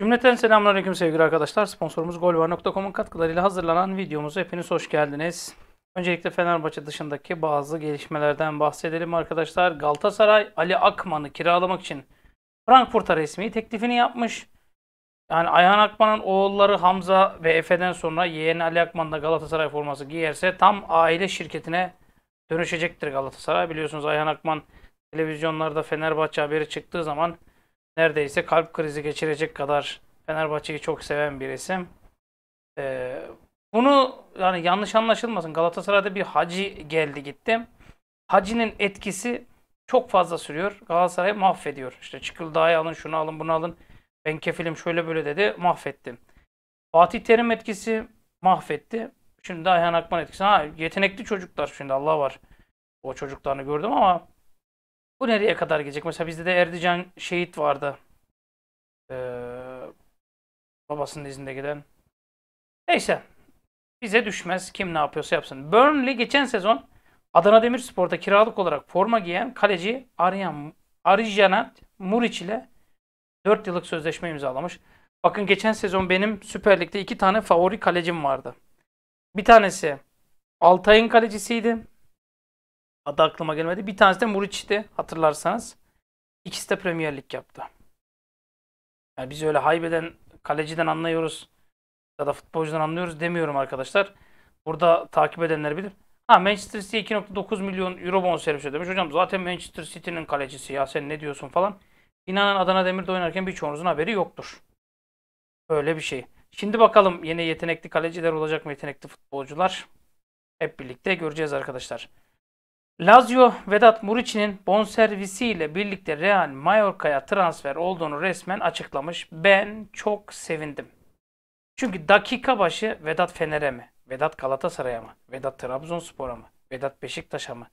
Cümleten selamünaleyküm sevgili arkadaşlar. Sponsorumuz golvar.com'un katkılarıyla hazırlanan videomuza hepiniz hoş geldiniz. Öncelikle Fenerbahçe dışındaki bazı gelişmelerden bahsedelim arkadaşlar. Galatasaray Ali Akman'ı kiralamak için Frankfurt'a resmi teklifini yapmış. Yani Ayhan Akman'ın oğulları Hamza ve Efe'den sonra yeğeni Ali Akman da Galatasaray forması giyerse tam aile şirketine dönüşecektir Galatasaray. Biliyorsunuz Ayhan Akman televizyonlarda Fenerbahçe haberi çıktığı zaman neredeyse kalp krizi geçirecek kadar Fenerbahçe'yi çok seven bir isim. Ee, bunu yani yanlış anlaşılmasın. Galatasaray'da bir hacı geldi gitti. Hacı'nın etkisi çok fazla sürüyor. Galatasaray'ı mahvediyor. İşte Çıkıldağ'ı alın, şunu alın, bunu alın. Ben kefilim şöyle böyle dedi. Mahvetti. Fatih Terim etkisi mahvetti. Şimdi Ayhan Akman etkisi. Ha yetenekli çocuklar şimdi Allah var. O çocuklarını gördüm ama bu nereye kadar gidecek? Mesela bizde de Erdican şehit vardı. Ee, babasının izinde giden. Neyse. Bize düşmez. Kim ne yapıyorsa yapsın. Burnley geçen sezon Adana Demirspor'da kiralık olarak forma giyen kaleci Arjan Arijanat Muriç ile 4 yıllık sözleşme imzalamış. Bakın geçen sezon benim Süper Lig'de 2 tane favori kalecim vardı. Bir tanesi Altay'ın kalecisiydi. Adı aklıma gelmedi. Bir tanesi de Muriç'ti hatırlarsanız. İkisi de Premier Lig yaptı. Yani biz öyle haybeden kaleciden anlıyoruz ya da futbolcudan anlıyoruz demiyorum arkadaşlar. Burada takip edenler bilir. Ha Manchester City 2.9 milyon euro bonservis ödemiş. Hocam zaten Manchester City'nin kalecisi ya sen ne diyorsun falan. İnanın Adana Demir'de oynarken birçoğunuzun haberi yoktur. Öyle bir şey. Şimdi bakalım yeni yetenekli kaleciler olacak mı yetenekli futbolcular? Hep birlikte göreceğiz arkadaşlar. Lazio Vedat Muriç'in bonservisiyle birlikte Real Mallorca'ya transfer olduğunu resmen açıklamış. Ben çok sevindim. Çünkü dakika başı Vedat Fener'e mi? Vedat Galatasaray'a mı? Vedat Trabzonspor'a mı? Vedat Beşiktaş'a mı?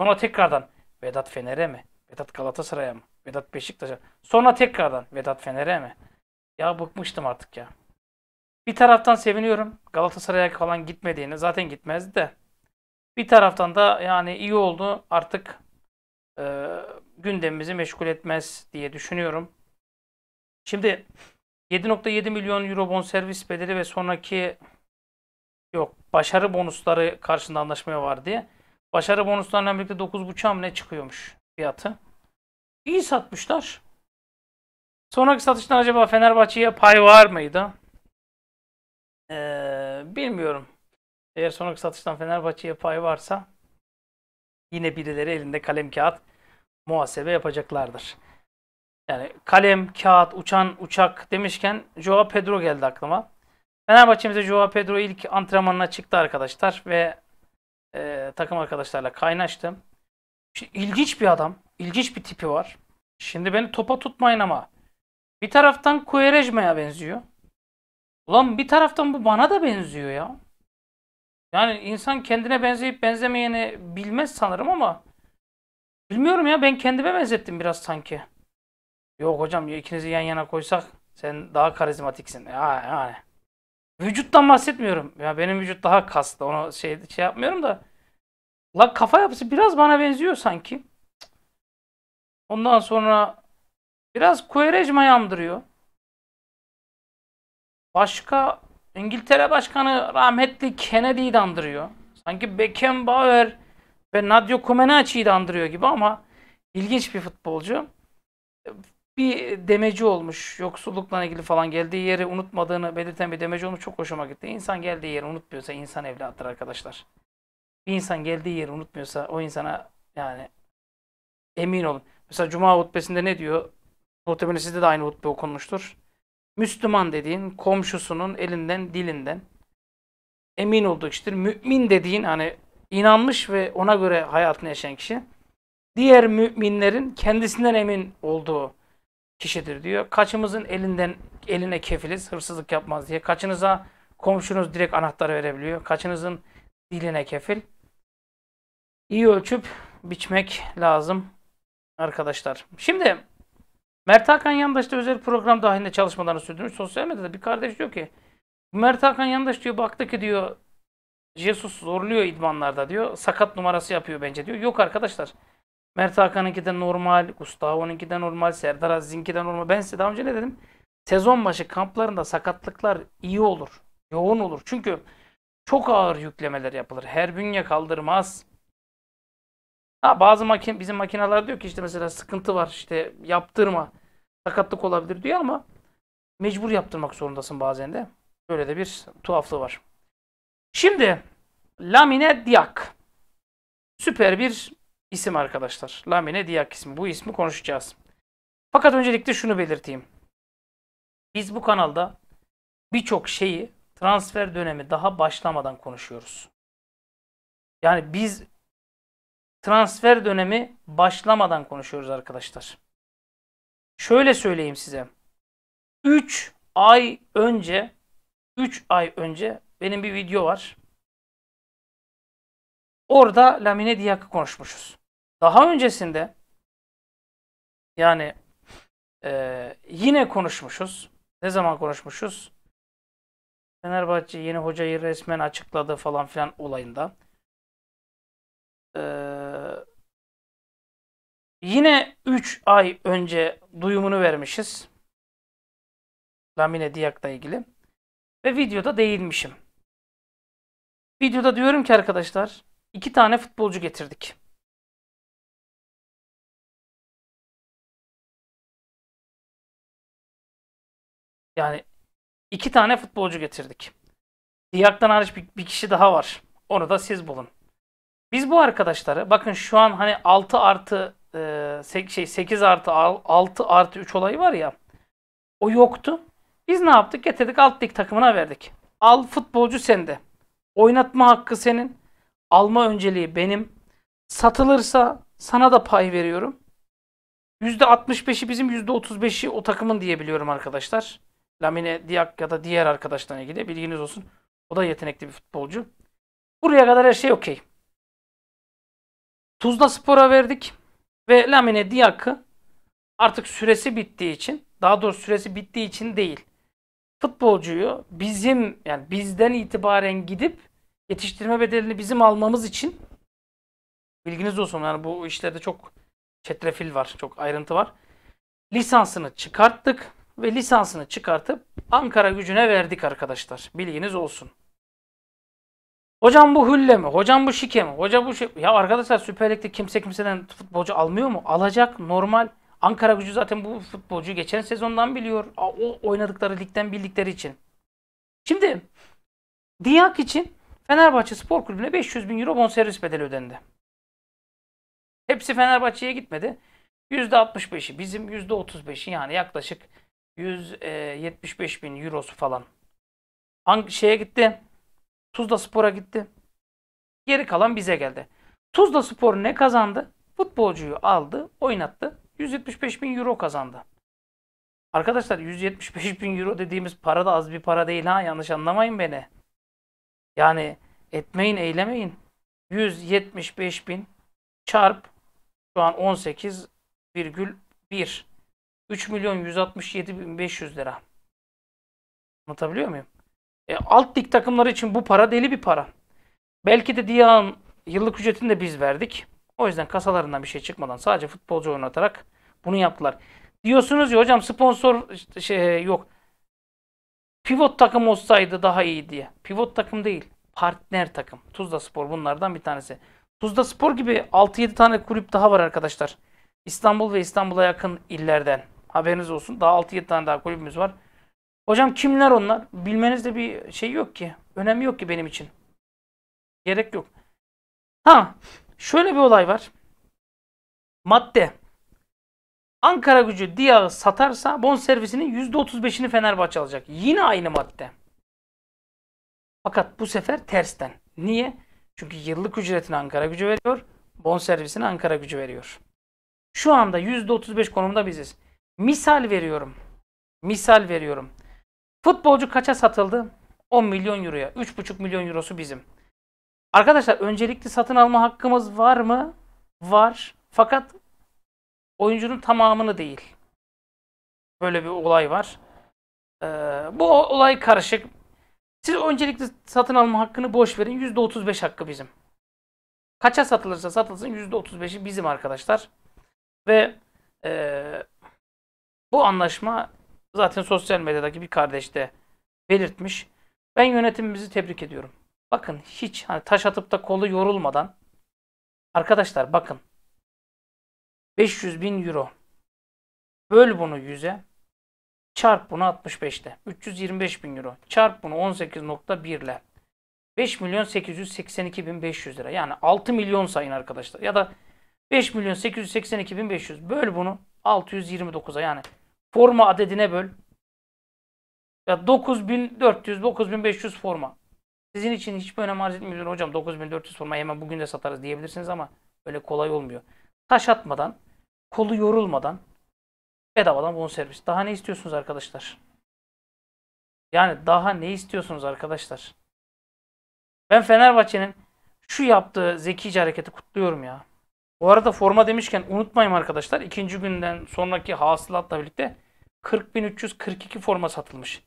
Sonra tekrardan Vedat Fener'e mi? Vedat Galatasaray'a mı? Vedat Beşiktaş'a mı? Sonra tekrardan Vedat Fener'e mi? Ya bıkmıştım artık ya. Bir taraftan seviniyorum. Galatasaray'a falan gitmediğini zaten gitmezdi de. Bir taraftan da yani iyi oldu artık e, gündemimizi meşgul etmez diye düşünüyorum. Şimdi 7.7 milyon euro bon servis bedeli ve sonraki yok başarı bonusları karşında anlaşmaya var diye. Başarı bonuslarla birlikte 9.5'a mı ne çıkıyormuş fiyatı. İyi satmışlar. Sonraki satıştan acaba Fenerbahçe'ye pay var mıydı? Ee, bilmiyorum. Eğer sonraki satıştan Fenerbahçe'ye pay varsa yine birileri elinde kalem kağıt muhasebe yapacaklardır. Yani kalem, kağıt, uçan, uçak demişken Joao Pedro geldi aklıma. Fenerbahçe'mize Joao Pedro ilk antrenmanına çıktı arkadaşlar ve e, takım arkadaşlarla kaynaştı. Şimdi ilginç bir adam, ilginç bir tipi var. Şimdi beni topa tutmayın ama. Bir taraftan Kuerejme'ye benziyor. Ulan bir taraftan bu bana da benziyor ya. Yani insan kendine benzeyip benzemeyeni bilmez sanırım ama bilmiyorum ya ben kendime benzettim biraz sanki. Yok hocam ikinizi yan yana koysak sen daha karizmatiksin. Ya yani. Vücuttan bahsetmiyorum. Ya benim vücut daha kaslı. Onu şey şey yapmıyorum da. La kafa yapısı biraz bana benziyor sanki. Ondan sonra biraz Kuerejma'yı andırıyor. Başka İngiltere Başkanı rahmetli Kennedy'yi de andırıyor. Sanki Beckenbauer ve Nadio Comaneci'yi de andırıyor gibi ama ilginç bir futbolcu. Bir demeci olmuş. Yoksullukla ilgili falan geldiği yeri unutmadığını belirten bir demeci olmuş. Çok hoşuma gitti. İnsan geldiği yeri unutmuyorsa insan evlattır arkadaşlar. Bir insan geldiği yeri unutmuyorsa o insana yani emin olun. Mesela Cuma hutbesinde ne diyor? Muhtemelen sizde de aynı hutbe okunmuştur. Müslüman dediğin komşusunun elinden dilinden emin olduğu işte. Mümin dediğin hani inanmış ve ona göre hayatını yaşayan kişi diğer müminlerin kendisinden emin olduğu kişidir diyor. Kaçımızın elinden eline kefiliz hırsızlık yapmaz diye. Kaçınıza komşunuz direkt anahtarı verebiliyor. Kaçınızın diline kefil. İyi ölçüp biçmek lazım arkadaşlar. Şimdi Mert Hakan Yandaş da özel program dahilinde çalışmalarını sürdürmüş. Sosyal medyada bir kardeş diyor ki Mert Hakan Yandaş diyor baktı ki diyor Jesus zorluyor idmanlarda diyor. Sakat numarası yapıyor bence diyor. Yok arkadaşlar. Mert Hakan'ınki de normal, Gustavo'nunki de normal, Serdar Aziz'inki de normal. Ben size daha önce ne dedim? Sezon başı kamplarında sakatlıklar iyi olur. Yoğun olur. Çünkü çok ağır yüklemeler yapılır. Her bünye kaldırmaz. Ha, bazı makin bizim makineler diyor ki işte mesela sıkıntı var işte yaptırma sakatlık olabilir diyor ama mecbur yaptırmak zorundasın bazen de. Böyle de bir tuhaflığı var. Şimdi Lamine Diak. Süper bir isim arkadaşlar. Lamine Diak ismi. Bu ismi konuşacağız. Fakat öncelikle şunu belirteyim. Biz bu kanalda birçok şeyi transfer dönemi daha başlamadan konuşuyoruz. Yani biz transfer dönemi başlamadan konuşuyoruz arkadaşlar. Şöyle söyleyeyim size. 3 ay önce 3 ay önce benim bir video var. Orada Lamine Diyak'ı konuşmuşuz. Daha öncesinde yani e, yine konuşmuşuz. Ne zaman konuşmuşuz? Fenerbahçe yeni hocayı resmen açıkladı falan filan olayında. Ee, Yine 3 ay önce duyumunu vermişiz. Lamine Diyak'la ilgili. Ve videoda değinmişim. Videoda diyorum ki arkadaşlar iki tane futbolcu getirdik. Yani iki tane futbolcu getirdik. Diak'tan hariç bir, bir kişi daha var. Onu da siz bulun. Biz bu arkadaşları bakın şu an hani 6 artı e, şey 8 artı 6 artı 3 olayı var ya. O yoktu. Biz ne yaptık? Getirdik alt lig takımına verdik. Al futbolcu sende. Oynatma hakkı senin. Alma önceliği benim. Satılırsa sana da pay veriyorum. %65'i bizim %35'i o takımın diyebiliyorum arkadaşlar. Lamine Diak ya da diğer arkadaşlarına ilgili bilginiz olsun. O da yetenekli bir futbolcu. Buraya kadar her şey okey. Tuzla Spor'a verdik. Ve Lamine Diak'ı artık süresi bittiği için, daha doğrusu süresi bittiği için değil. Futbolcuyu bizim yani bizden itibaren gidip yetiştirme bedelini bizim almamız için bilginiz olsun yani bu işlerde çok çetrefil var, çok ayrıntı var. Lisansını çıkarttık ve lisansını çıkartıp Ankara gücüne verdik arkadaşlar. Bilginiz olsun. Hocam bu hülle mi? Hocam bu şike mi? Hoca bu şey... Ya arkadaşlar Süper Lig'de kimse kimseden futbolcu almıyor mu? Alacak normal. Ankara gücü zaten bu futbolcuyu geçen sezondan biliyor. O oynadıkları ligden bildikleri için. Şimdi Diyak için Fenerbahçe Spor Kulübü'ne 500 bin euro bonservis bedeli ödendi. Hepsi Fenerbahçe'ye gitmedi. %65'i bizim %35'i yani yaklaşık 175 e, bin eurosu falan. Hangi şeye gitti? Tuzla Spor'a gitti. Geri kalan bize geldi. Tuzla Spor ne kazandı? Futbolcuyu aldı, oynattı. 175 bin euro kazandı. Arkadaşlar 175 bin euro dediğimiz para da az bir para değil ha yanlış anlamayın beni. Yani etmeyin eylemeyin. 175 bin çarp şu an 18,1 3 milyon 167 bin 500 lira. Anlatabiliyor muyum? E, alt lig takımları için bu para deli bir para. Belki de Diyan yıllık ücretini de biz verdik. O yüzden kasalarından bir şey çıkmadan sadece futbolcu oynatarak bunu yaptılar. Diyorsunuz ya hocam sponsor şey yok. Pivot takım olsaydı daha iyi diye. Pivot takım değil. Partner takım. Tuzla Spor bunlardan bir tanesi. Tuzla Spor gibi 6-7 tane kulüp daha var arkadaşlar. İstanbul ve İstanbul'a yakın illerden. Haberiniz olsun. Daha 6-7 tane daha kulübümüz var. Hocam kimler onlar? Bilmenizde bir şey yok ki. Önemi yok ki benim için. Gerek yok. Ha, şöyle bir olay var. Madde. Ankara gücü Diyağı satarsa bon servisinin %35'ini Fenerbahçe alacak. Yine aynı madde. Fakat bu sefer tersten. Niye? Çünkü yıllık ücretini Ankara gücü veriyor. Bon servisini Ankara gücü veriyor. Şu anda %35 konumda biziz. Misal veriyorum. Misal veriyorum. Futbolcu kaça satıldı? 10 milyon euroya. 3,5 milyon eurosu bizim. Arkadaşlar öncelikli satın alma hakkımız var mı? Var. Fakat oyuncunun tamamını değil. Böyle bir olay var. Ee, bu olay karışık. Siz öncelikli satın alma hakkını boş verin. %35 hakkı bizim. Kaça satılırsa satılsın %35'i bizim arkadaşlar. Ve e, bu anlaşma zaten sosyal medyadaki bir kardeş de belirtmiş. Ben yönetimimizi tebrik ediyorum. Bakın hiç hani taş atıp da kolu yorulmadan arkadaşlar bakın 500 bin euro böl bunu 100'e çarp bunu 65'te 325 bin euro çarp bunu 18.1 ile 5 milyon 882 bin 500 lira yani 6 milyon sayın arkadaşlar ya da 5 milyon 882 bin 500 böl bunu 629'a yani Forma adedine böl. Ya 9400, 9500 forma. Sizin için hiçbir önem arz etmiyor hocam. 9400 forma hemen bugün de satarız diyebilirsiniz ama öyle kolay olmuyor. Taş atmadan, kolu yorulmadan bedavadan bonservis. Daha ne istiyorsunuz arkadaşlar? Yani daha ne istiyorsunuz arkadaşlar? Ben Fenerbahçe'nin şu yaptığı zekice hareketi kutluyorum ya. Bu arada forma demişken unutmayın arkadaşlar. ikinci günden sonraki hasılatla birlikte 40.342 forma satılmış.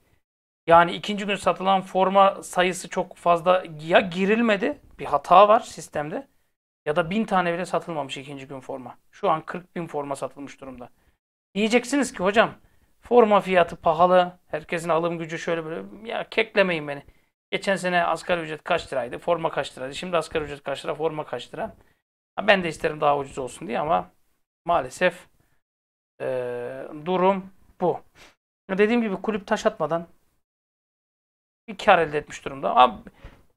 Yani ikinci gün satılan forma sayısı çok fazla ya girilmedi. Bir hata var sistemde. Ya da bin tane bile satılmamış ikinci gün forma. Şu an 40 bin forma satılmış durumda. Diyeceksiniz ki hocam forma fiyatı pahalı. Herkesin alım gücü şöyle böyle. Ya keklemeyin beni. Geçen sene asgari ücret kaç liraydı? Forma kaç liraydı? Şimdi asgari ücret kaç lira? Forma kaç lira? Ben de isterim daha ucuz olsun diye ama maalesef e, durum bu. Dediğim gibi kulüp taş atmadan bir kar elde etmiş durumda. Abi,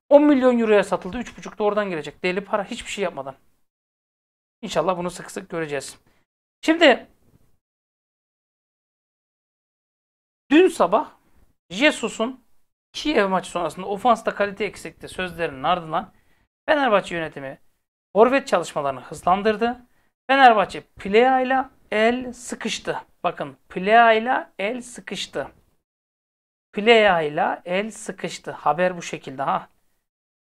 10 milyon euroya satıldı. 3,5 da oradan gelecek. Deli para hiçbir şey yapmadan. İnşallah bunu sık sık göreceğiz. Şimdi dün sabah Jesus'un Kiev maçı sonrasında ofansta kalite eksikti sözlerinin ardından Fenerbahçe yönetimi forvet çalışmalarını hızlandırdı. Fenerbahçe Plea ile el sıkıştı. Bakın Plea ile el sıkıştı. Plea ile el sıkıştı. Haber bu şekilde ha.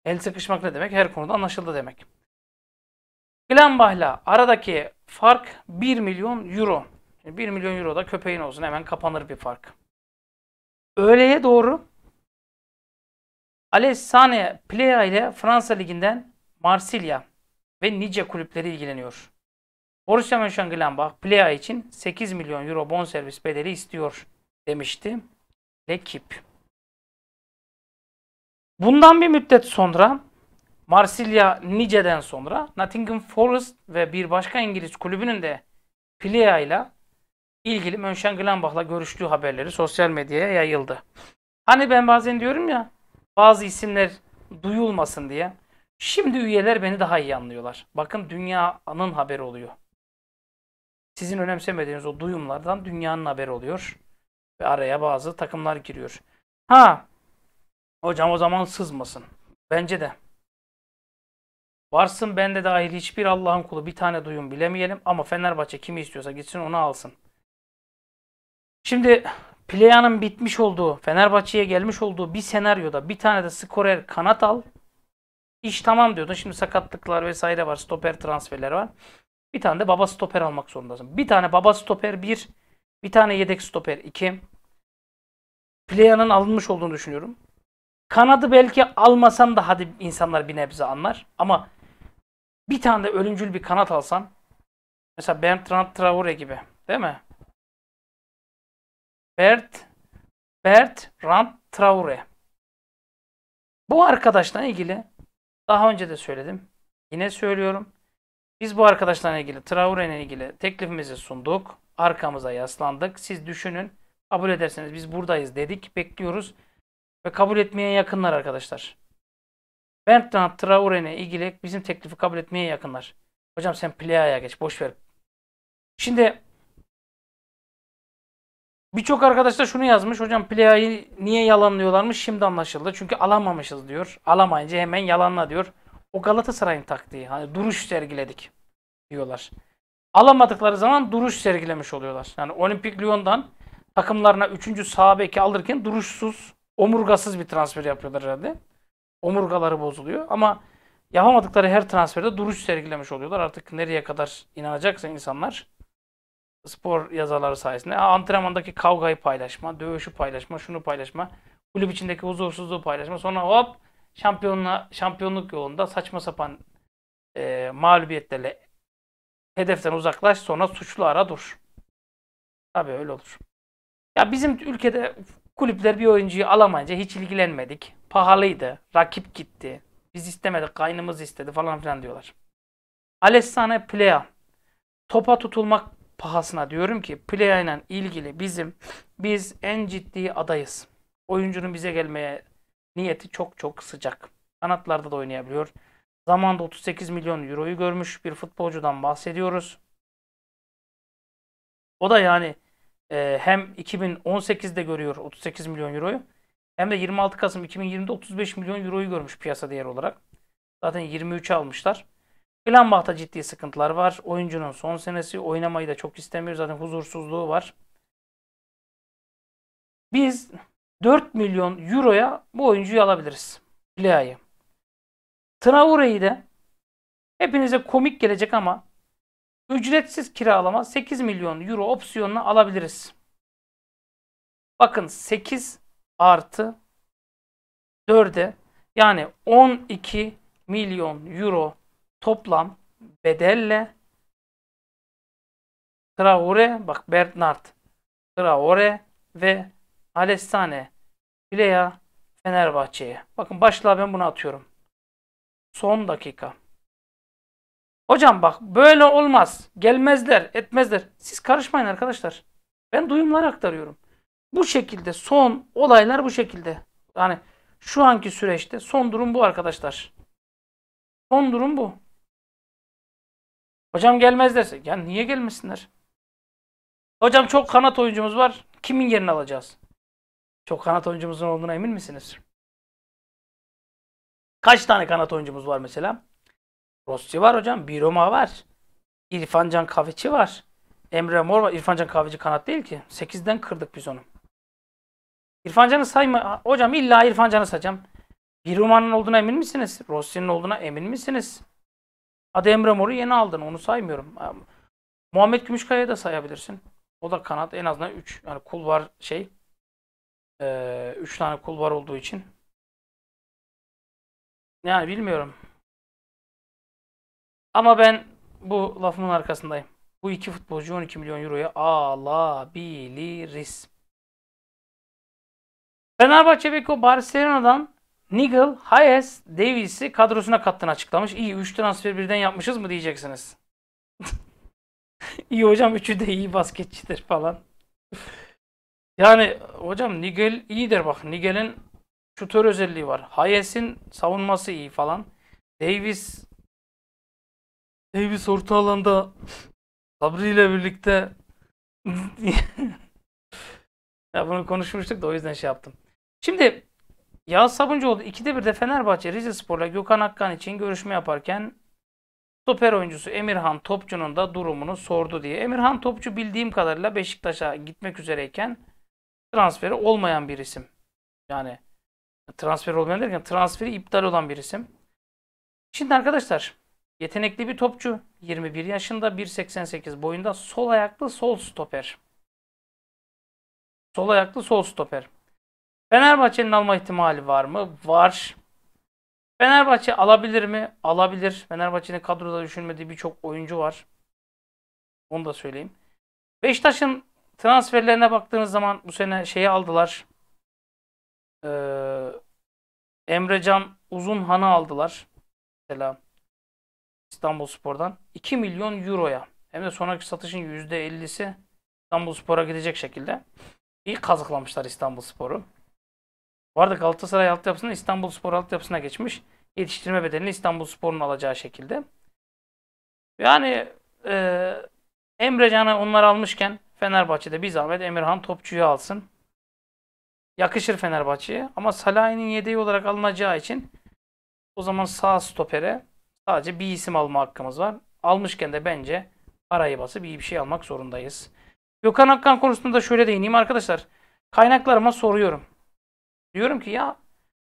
El sıkışmak ne demek? Her konuda anlaşıldı demek. Glenbach'la aradaki fark 1 milyon euro. 1 milyon euro da köpeğin olsun hemen kapanır bir fark. Öğleye doğru Alessane Plea ile Fransa Ligi'nden Marsilya ve nice kulüpleri ilgileniyor. Borussia Mönchengladbach Plea için 8 milyon euro bonservis bedeli istiyor demişti Lekip. Bundan bir müddet sonra Marsilya Nice'den sonra Nottingham Forest ve bir başka İngiliz kulübünün de Plea ile ilgili Mönchengladbach'la görüştüğü haberleri sosyal medyaya yayıldı. Hani ben bazen diyorum ya bazı isimler duyulmasın diye. Şimdi üyeler beni daha iyi anlıyorlar. Bakın dünyanın haberi oluyor. Sizin önemsemediğiniz o duyumlardan dünyanın haberi oluyor. Ve araya bazı takımlar giriyor. Ha, hocam o zaman sızmasın. Bence de. Varsın ben de dahil hiçbir Allah'ın kulu bir tane duyum bilemeyelim. Ama Fenerbahçe kimi istiyorsa gitsin onu alsın. Şimdi Pleya'nın bitmiş olduğu, Fenerbahçe'ye gelmiş olduğu bir senaryoda bir tane de skorer kanat al iş tamam diyordun. Şimdi sakatlıklar vesaire var. Stoper transferleri var. Bir tane de baba stoper almak zorundasın. Bir tane baba stoper 1. Bir tane yedek stoper 2. Playa'nın alınmış olduğunu düşünüyorum. Kanadı belki almasan da hadi insanlar bir nebze anlar. Ama bir tane de ölümcül bir kanat alsan. Mesela Bertrand Traore gibi. Değil mi? Bert Bert Rand Traore. Bu arkadaşla ilgili daha önce de söyledim. Yine söylüyorum. Biz bu arkadaşlarla ilgili, Traore'yle ilgili teklifimizi sunduk. Arkamıza yaslandık. Siz düşünün. Kabul ederseniz biz buradayız dedik. Bekliyoruz. Ve kabul etmeye yakınlar arkadaşlar. Bertrand Traore'yle ilgili bizim teklifi kabul etmeye yakınlar. Hocam sen Plea'ya geç. Boş ver. Şimdi Birçok arkadaş da şunu yazmış. Hocam Playa'yı niye yalanlıyorlarmış şimdi anlaşıldı. Çünkü alamamışız diyor. Alamayınca hemen yalanla diyor. O Galatasaray'ın taktiği. Hani duruş sergiledik diyorlar. Alamadıkları zaman duruş sergilemiş oluyorlar. Yani Olimpik Lyon'dan takımlarına 3. sağ beki alırken duruşsuz, omurgasız bir transfer yapıyorlar herhalde. Omurgaları bozuluyor ama yapamadıkları her transferde duruş sergilemiş oluyorlar. Artık nereye kadar inanacaksa insanlar spor yazarları sayesinde. Antrenmandaki kavgayı paylaşma, dövüşü paylaşma, şunu paylaşma. Kulüp içindeki huzursuzluğu paylaşma. Sonra hop şampiyonla, şampiyonluk yolunda saçma sapan e, mağlubiyetlerle hedeften uzaklaş sonra suçlu ara dur. Tabii öyle olur. Ya bizim ülkede kulüpler bir oyuncuyu alamayınca hiç ilgilenmedik. Pahalıydı. Rakip gitti. Biz istemedik. Kaynımız istedi falan filan diyorlar. Alessane Plea. Topa tutulmak pahasına diyorum ki Plea ile ilgili bizim biz en ciddi adayız. Oyuncunun bize gelmeye niyeti çok çok sıcak. Kanatlarda da oynayabiliyor. Zamanda 38 milyon euroyu görmüş bir futbolcudan bahsediyoruz. O da yani e, hem 2018'de görüyor 38 milyon euroyu hem de 26 Kasım 2020'de 35 milyon euroyu görmüş piyasa değeri olarak. Zaten 23'e almışlar. Gladbach'ta ciddi sıkıntılar var. Oyuncunun son senesi oynamayı da çok istemiyor. Zaten huzursuzluğu var. Biz 4 milyon euroya bu oyuncuyu alabiliriz. Lea'yı. Traore'yi de hepinize komik gelecek ama ücretsiz kiralama 8 milyon euro opsiyonunu alabiliriz. Bakın 8 artı 4'e yani 12 milyon euro toplam bedelle Traore, bak Bernard Traore ve Alessane Bileya Fenerbahçe'ye. Bakın başla ben bunu atıyorum. Son dakika. Hocam bak böyle olmaz. Gelmezler, etmezler. Siz karışmayın arkadaşlar. Ben duyumlar aktarıyorum. Bu şekilde son olaylar bu şekilde. Yani şu anki süreçte son durum bu arkadaşlar. Son durum bu. Hocam gelmez derse. Ya niye gelmesinler? Hocam çok kanat oyuncumuz var. Kimin yerini alacağız? Çok kanat oyuncumuzun olduğuna emin misiniz? Kaç tane kanat oyuncumuz var mesela? Rossi var hocam. Biroma var. İrfancan Kahveci var. Emre Mor var. İrfancan Kahveci kanat değil ki. 8'den kırdık biz onu. İrfancan'ı sayma. Hocam illa İrfancan'ı sayacağım. Biroma'nın olduğuna emin misiniz? Rossi'nin olduğuna emin misiniz? Hadi Emre Mor'u yeni aldın. Onu saymıyorum. Ee, Muhammed Gümüşkaya'yı da sayabilirsin. O da kanat. En azından 3. Yani kul var şey. 3 e, ee, üç tane kul var olduğu için. Yani bilmiyorum. Ama ben bu lafımın arkasındayım. Bu iki futbolcu 12 milyon euroya alabiliriz. Fenerbahçe Beko Barcelona'dan Nigel, Hayes, Davis'i kadrosuna kattığını açıklamış. İyi 3 transfer birden yapmışız mı diyeceksiniz. İyi hocam üçü de iyi basketçidir falan. yani hocam Nigel iyidir bak. Nigel'in şutör özelliği var. Hayes'in savunması iyi falan. Davis Davis orta alanda Sabri ile birlikte ya bunu konuşmuştuk da o yüzden şey yaptım. Şimdi Yağız Sabuncuoğlu 2'de 1'de Fenerbahçe Rize Spor'la Gökhan Akkan için görüşme yaparken stoper oyuncusu Emirhan Topçu'nun da durumunu sordu diye. Emirhan Topçu bildiğim kadarıyla Beşiktaş'a gitmek üzereyken transferi olmayan bir isim. Yani transfer olmayan derken transferi iptal olan bir isim. Şimdi arkadaşlar yetenekli bir topçu. 21 yaşında 1.88 boyunda sol ayaklı sol stoper. Sol ayaklı sol stoper. Fenerbahçe'nin alma ihtimali var mı? Var. Fenerbahçe alabilir mi? Alabilir. Fenerbahçe'nin kadroda düşünmediği birçok oyuncu var. Onu da söyleyeyim. Beşiktaş'ın transferlerine baktığınız zaman bu sene şeyi aldılar. Ee, Emrecan Uzunhan'ı aldılar. Mesela İstanbul Spor'dan. 2 milyon euroya. Hem de sonraki satışın %50'si İstanbul Spor'a gidecek şekilde. İyi kazıklamışlar İstanbul Spor'u. Bu arada Galatasaray altyapısının İstanbul Spor altyapısına geçmiş. Yetiştirme bedelini İstanbul Spor'un alacağı şekilde. Yani e, Emre Can'ı onlar almışken Fenerbahçe'de bir zahmet Emirhan Topçu'yu alsın. Yakışır Fenerbahçe'ye ama Salah'ın yedeği olarak alınacağı için o zaman sağ stopere sadece bir isim alma hakkımız var. Almışken de bence parayı basıp iyi bir şey almak zorundayız. Gökhan Akkan konusunda da şöyle değineyim arkadaşlar. Kaynaklarıma soruyorum. Diyorum ki ya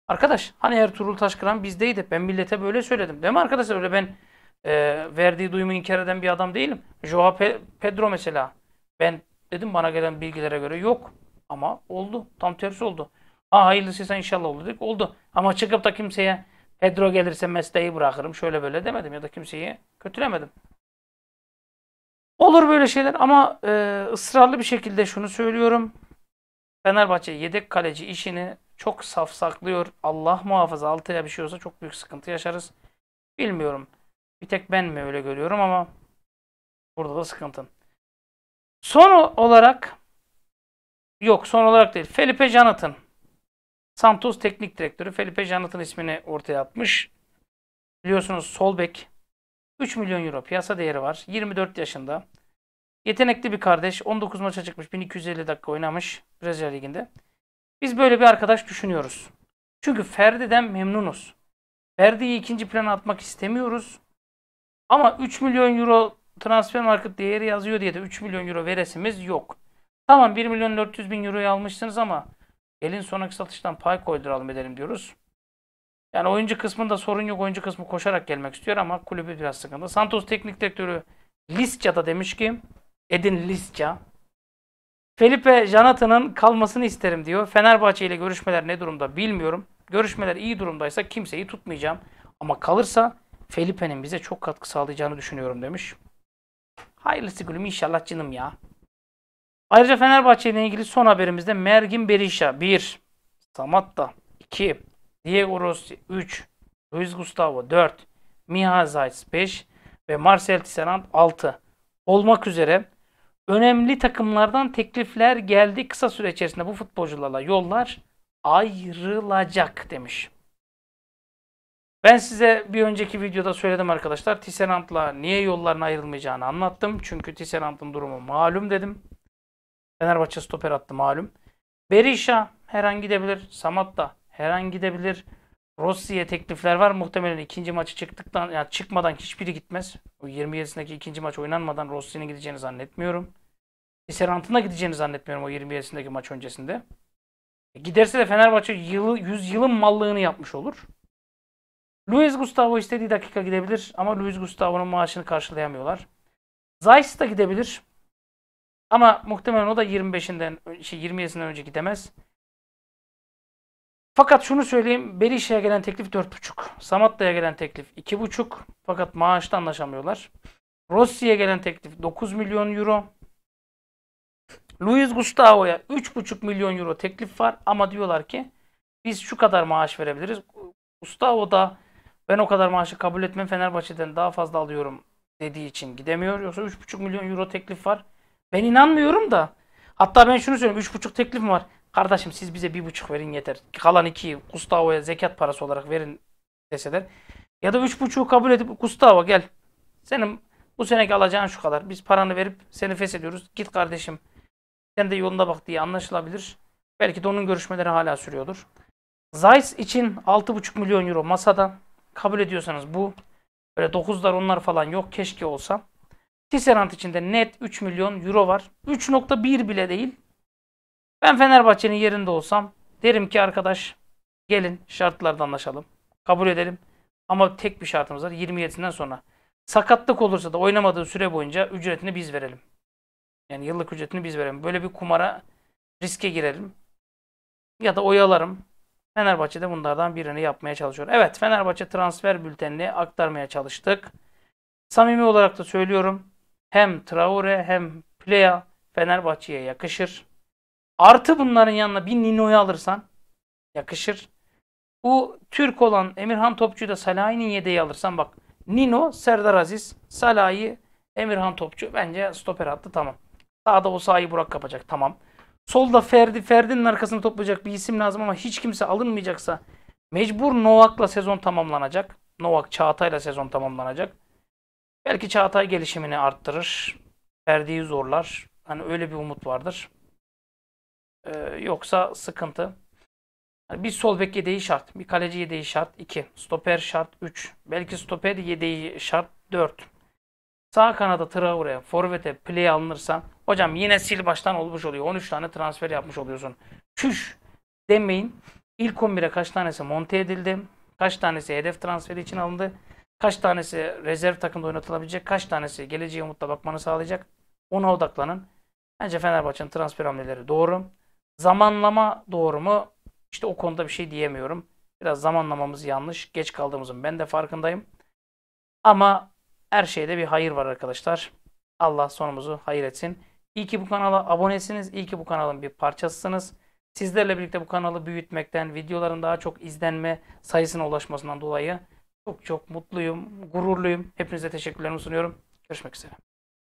arkadaş hani Ertuğrul Taşkıran bizdeydi. Ben millete böyle söyledim. Değil mi arkadaşlar? Öyle ben e, verdiği duyumu inkar eden bir adam değilim. Joao Pe Pedro mesela. Ben dedim bana gelen bilgilere göre yok. Ama oldu. Tam tersi oldu. Ha hayırlısıysa inşallah oldu dedik. Oldu. Ama çıkıp da kimseye Pedro gelirse mesleği bırakırım şöyle böyle demedim ya da kimseyi kötülemedim. Olur böyle şeyler ama e, ısrarlı bir şekilde şunu söylüyorum. Fenerbahçe yedek kaleci işini çok safsaklıyor. Allah muhafaza altıya bir şey olsa çok büyük sıkıntı yaşarız. Bilmiyorum. Bir tek ben mi öyle görüyorum ama burada da sıkıntın. Son olarak yok son olarak değil. Felipe Janat'ın Santos teknik direktörü Felipe Janat'ın ismini ortaya atmış. Biliyorsunuz sol bek 3 milyon euro piyasa değeri var. 24 yaşında. Yetenekli bir kardeş. 19 maça çıkmış. 1250 dakika oynamış Brezilya Ligi'nde. Biz böyle bir arkadaş düşünüyoruz. Çünkü Ferdi'den memnunuz. Ferdi'yi ikinci plana atmak istemiyoruz. Ama 3 milyon euro transfer market değeri yazıyor diye de 3 milyon euro veresimiz yok. Tamam 1 milyon 400 bin euroyu almışsınız ama gelin sonraki satıştan pay koyduralım edelim diyoruz. Yani oyuncu kısmında sorun yok. Oyuncu kısmı koşarak gelmek istiyor ama kulübü biraz sıkıntı. Santos teknik direktörü Lisca da demiş ki Edin Lisca Felipe Janata'nın kalmasını isterim diyor. Fenerbahçe ile görüşmeler ne durumda bilmiyorum. Görüşmeler iyi durumdaysa kimseyi tutmayacağım. Ama kalırsa Felipe'nin bize çok katkı sağlayacağını düşünüyorum demiş. Hayırlısı gülüm inşallah canım ya. Ayrıca Fenerbahçe ile ilgili son haberimizde Mergin Berisha 1, Samatta 2, Diego Rossi 3, Luis Gustavo 4, Miha Zayt 5 ve Marcel Tisserand 6 olmak üzere önemli takımlardan teklifler geldi. Kısa süre içerisinde bu futbolcularla yollar ayrılacak demiş. Ben size bir önceki videoda söyledim arkadaşlar. Tisserant'la niye yollarına ayrılmayacağını anlattım. Çünkü Tisserant'ın durumu malum dedim. Fenerbahçe stoper attı malum. Berisha her an gidebilir. Samat da her an gidebilir. Rossi'ye teklifler var. Muhtemelen ikinci maçı çıktıktan yani çıkmadan hiçbiri gitmez. O 27'sindeki ikinci maç oynanmadan Rossi'nin gideceğini zannetmiyorum. Serant'ına gideceğini zannetmiyorum o 27'sindeki maç öncesinde. E, giderse de Fenerbahçe yılı, yılın mallığını yapmış olur. Luis Gustavo istediği dakika gidebilir ama Luis Gustavo'nun maaşını karşılayamıyorlar. Zayis da gidebilir. Ama muhtemelen o da 25'inden şey 27'sinden önce gidemez. Fakat şunu söyleyeyim. Berişe'ye gelen teklif 4.5. Samatta'ya gelen teklif 2.5. Fakat maaşta anlaşamıyorlar. Rossi'ye gelen teklif 9 milyon euro. Luis Gustavo'ya 3,5 milyon euro teklif var ama diyorlar ki biz şu kadar maaş verebiliriz. Gustavo da ben o kadar maaşı kabul etmem Fenerbahçe'den daha fazla alıyorum dediği için gidemiyor. Yoksa 3,5 milyon euro teklif var. Ben inanmıyorum da. Hatta ben şunu söylüyorum 3,5 teklif mi var? Kardeşim siz bize 1,5 verin yeter. Kalan 2'yi Gustavo'ya zekat parası olarak verin deseler. Ya da 3,5'u kabul edip Gustavo gel. Senin bu seneki alacağın şu kadar. Biz paranı verip seni feshediyoruz. Git kardeşim kendi yolunda bak diye anlaşılabilir. Belki de onun görüşmeleri hala sürüyordur. Zeiss için 6,5 milyon euro masada. Kabul ediyorsanız bu. Böyle 9'lar onlar falan yok. Keşke olsa. için de net 3 milyon euro var. 3.1 bile değil. Ben Fenerbahçe'nin yerinde olsam derim ki arkadaş gelin şartlarda anlaşalım. Kabul edelim. Ama tek bir şartımız var. 27'sinden sonra. Sakatlık olursa da oynamadığı süre boyunca ücretini biz verelim. Yani yıllık ücretini biz verelim. Böyle bir kumara riske girelim. Ya da oyalarım. Fenerbahçe'de bunlardan birini yapmaya çalışıyor. Evet Fenerbahçe transfer bültenini aktarmaya çalıştık. Samimi olarak da söylüyorum. Hem Traore hem Plea Fenerbahçe'ye yakışır. Artı bunların yanına bir Nino'yu alırsan yakışır. Bu Türk olan Emirhan Topçu'yu da Salahi'nin yedeği alırsan bak. Nino, Serdar Aziz, Salahi, Emirhan Topçu bence stoper attı tamam. Sağda o sahayı Burak kapacak. Tamam. Solda Ferdi, Ferdi'nin arkasını toplayacak bir isim lazım ama hiç kimse alınmayacaksa mecbur Novak'la sezon tamamlanacak. Novak Çağatay'la sezon tamamlanacak. Belki Çağatay gelişimini arttırır. Ferdi'yi zorlar. Hani öyle bir umut vardır. Ee, yoksa sıkıntı. Yani bir sol bek yedeği şart. Bir kaleci yedeği şart. 2. Stoper şart. 3. Belki stoper yedeği şart. 4. Sağ kanada Traore'ye, Forvet'e play alınırsa hocam yine sil baştan olmuş oluyor. 13 tane transfer yapmış oluyorsun. Çüş demeyin. İlk 11'e kaç tanesi monte edildi? Kaç tanesi hedef transferi için alındı? Kaç tanesi rezerv takımda oynatılabilecek? Kaç tanesi geleceğe umutla bakmanı sağlayacak? Ona odaklanın. Bence Fenerbahçe'nin transfer hamleleri doğru. Zamanlama doğru mu? İşte o konuda bir şey diyemiyorum. Biraz zamanlamamız yanlış. Geç kaldığımızın ben de farkındayım. Ama her şeyde bir hayır var arkadaşlar. Allah sonumuzu hayır etsin. İyi ki bu kanala abonesiniz. İyi ki bu kanalın bir parçasısınız. Sizlerle birlikte bu kanalı büyütmekten, videoların daha çok izlenme sayısına ulaşmasından dolayı çok çok mutluyum, gururluyum. Hepinize teşekkürlerimi sunuyorum. Görüşmek üzere.